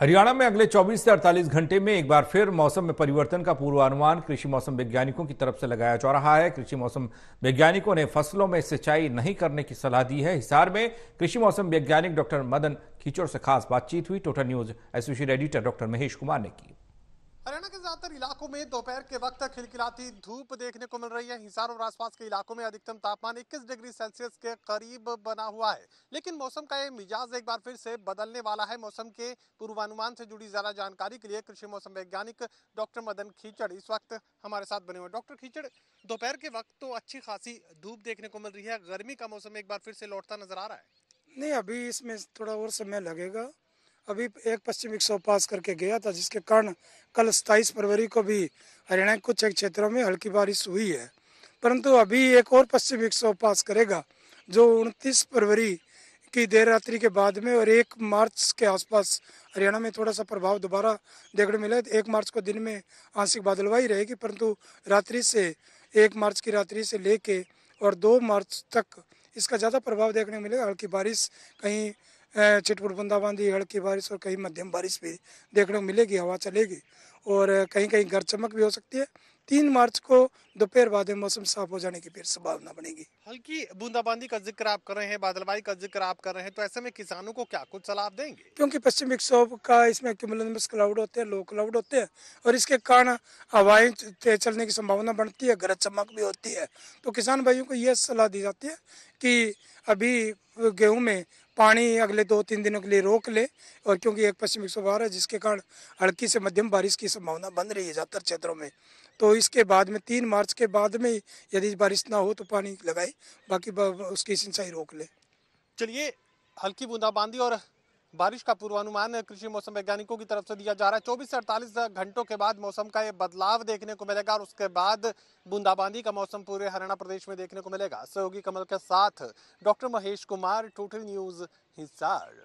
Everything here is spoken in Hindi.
हरियाणा में अगले 24 से 48 घंटे में एक बार फिर मौसम में परिवर्तन का पूर्वानुमान कृषि मौसम वैज्ञानिकों की तरफ से लगाया जा रहा है कृषि मौसम वैज्ञानिकों ने फसलों में सिंचाई नहीं करने की सलाह दी है हिसार में कृषि मौसम वैज्ञानिक डॉक्टर मदन खीचोड़ से खास बातचीत हुई total news associate editor doctor Mahesh Kumar ने की हरियाणा के ज्यादातर इलाकों में दोपहर के वक्त खिलखिलाती धूप देखने को मिल रही है हिसार और आसपास के इलाकों में अधिकतम तापमान 21 डिग्री सेल्सियस के करीब बना हुआ है लेकिन मौसम का यह मिजाज एक बार फिर से बदलने वाला है मौसम के पूर्वानुमान से जुड़ी ज्यादा जानकारी के लिए कृषि मौसम वैज्ञानिक डॉक्टर मदन खीचड़ इस वक्त हमारे साथ बने हुए डॉक्टर खीचड़ दोपहर के वक्त तो अच्छी खासी धूप देखने को मिल रही है गर्मी का मौसम एक बार फिर से लौटता नजर आ रहा है नहीं अभी इसमें थोड़ा और समय लगेगा अभी एक पश्चिम विक्षोभ पास करके गया था जिसके कारण कल सताईस फरवरी को भी हरियाणा के कुछ क्षेत्रों में हल्की बारिश हुई है परंतु अभी एक और पश्चिम विक्षोभ पास करेगा जो उनतीस फरवरी की देर रात्रि के बाद में और एक मार्च के आसपास हरियाणा में थोड़ा सा प्रभाव दोबारा देखने मिला तो एक मार्च को दिन में आंशिक बादलवाई रहेगी परंतु रात्रि से एक मार्च की रात्रि से लेके और दो मार्च तक इसका ज़्यादा प्रभाव देखने मिलेगा हल्की बारिश कहीं छिटपुट बूंदाबांदी हल्की बारिश और कहीं मध्यम बारिश भी देखने को मिलेगी हवा चलेगी और कहीं कहीं गर चमक भी हो सकती है तीन मार्च को दोपहर बाद मौसम साफ हो जाने की फिर संभावना बनेगी हल्की बूंदाबांदी का जिक्र आप कर रहे हैं बादलबाई का जिक्र आप कर रहे हैं तो ऐसे में किसानों को क्या कुछ सलाह देंगे क्योंकि पश्चिम विक्षोभ का इसमें क्यूमुलस क्लाउड होते हैं लो क्लाउड होते हैं और इसके कारण हवाएं तेज चलने की संभावना बनती है गरज चमक भी होती है तो किसान भाइयों को यह सलाह दी जाती है कि अभी गेहूं में पानी अगले दो तीन दिनों के लिए रोक ले और क्योंकि एक पश्चिम विक्षोभ है जिसके कारण हल्की से मध्यम बारिश की संभावना बन रही है ज़्यादातर क्षेत्रों में तो इसके बाद में तीन मार्च के बाद में यदि बारिश ना हो तो पानी लगाए बाकी उसकी सिंचाई रोक ले चलिए हल्की बूंदाबांदी और बारिश का पूर्वानुमान कृषि मौसम वैज्ञानिकों की तरफ से दिया जा रहा है चौबीस से अड़तालीस घंटों के बाद मौसम का ये बदलाव देखने को मिलेगा और उसके बाद बूंदाबांदी का मौसम पूरे हरियाणा प्रदेश में देखने को मिलेगा सहयोगी कमल के साथ doctor Mahesh Kumar total news Hisar